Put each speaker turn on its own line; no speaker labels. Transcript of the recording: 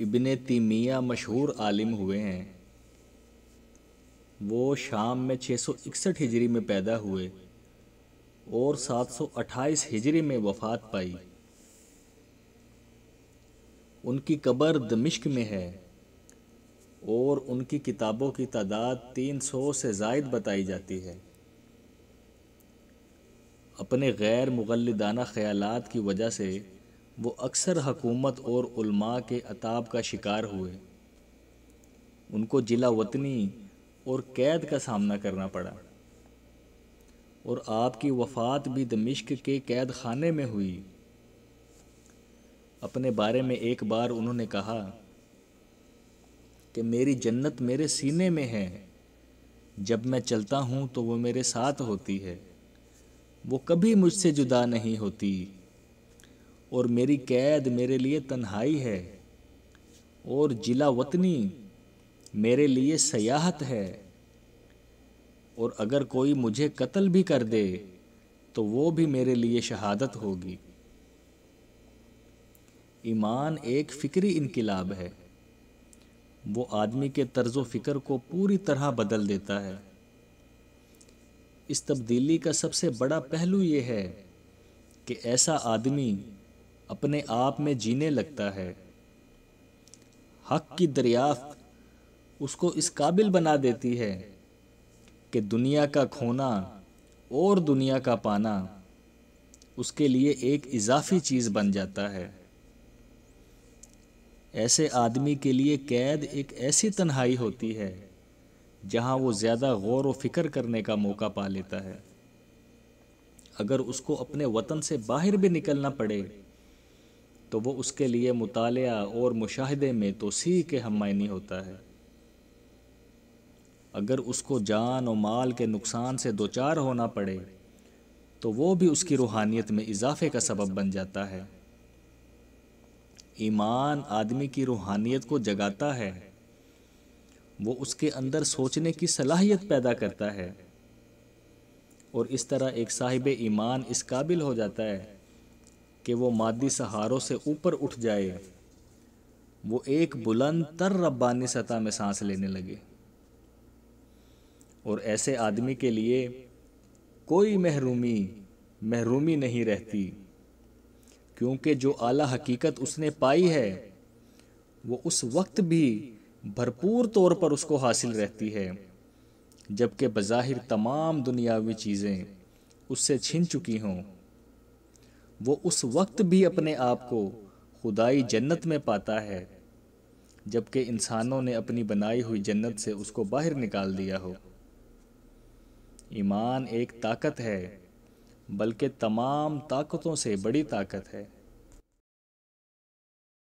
इबन तीमिया मशहूर आलिम हुए हैं वो शाम में 661 हिजरी में पैदा हुए और 728 हिजरी में वफ़ात पाई उनकी कब्र दमिश्क में है और उनकी किताबों की तादाद 300 से जायद बताई जाती है अपने गैर मुगलदाना ख्यालात की वजह से वो अक्सर हकूमत और उल्मा के अताब का शिकार हुए उनको जिला वतनी और कैद का सामना करना पड़ा और आपकी वफ़ात भी दमिश्क के कैद खाने में हुई अपने बारे में एक बार उन्होंने कहा कि मेरी जन्नत मेरे सीने में है जब मैं चलता हूँ तो वो मेरे साथ होती है वो कभी मुझसे जुदा नहीं होती और मेरी कैद मेरे लिए तन्हाई है और जिला वतनी मेरे लिए सयाहत है और अगर कोई मुझे कत्ल भी कर दे तो वो भी मेरे लिए शहादत होगी ईमान एक फ़िक्री इनकलाब है वो आदमी के तर्ज फ़िक्र को पूरी तरह बदल देता है इस तब्दीली का सबसे बड़ा पहलू ये है कि ऐसा आदमी अपने आप में जीने लगता है हक की दरियाफ्त उसको इस काबिल बना देती है कि दुनिया का खोना और दुनिया का पाना उसके लिए एक इजाफी चीज़ बन जाता है ऐसे आदमी के लिए कैद एक ऐसी तन्हाई होती है जहां वो ज़्यादा गौर व फिक्र करने का मौका पा लेता है अगर उसको अपने वतन से बाहर भी निकलना पड़े तो वो उसके लिए मुताल और मुशाहदे में तो सी के हम मायनी होता है अगर उसको जान और माल के नुकसान से दो चार होना पड़े तो वो भी उसकी रूहानियत में इजाफे का सबब बन जाता है ईमान आदमी की रूहानियत को जगाता है वो उसके अंदर सोचने की सलाहियत पैदा करता है और इस तरह एक साहिब ईमान इस काबिल हो जाता है कि वो मादी सहारों से ऊपर उठ जाए वो एक बुलंद तर रब्बानी सतह में सांस लेने लगे और ऐसे आदमी के लिए कोई महरूमी महरूमी नहीं रहती क्योंकि जो आला हकीकत उसने पाई है वो उस वक्त भी भरपूर तौर पर उसको हासिल रहती है जबकि बज़ाहिर तमाम दुनियावी चीज़ें उससे छिन चुकी हों वो उस वक्त भी अपने आप को खुदाई जन्नत में पाता है जबकि इंसानों ने अपनी बनाई हुई जन्नत से उसको बाहर निकाल दिया हो ईमान एक ताकत है बल्कि तमाम ताकतों से बड़ी ताकत है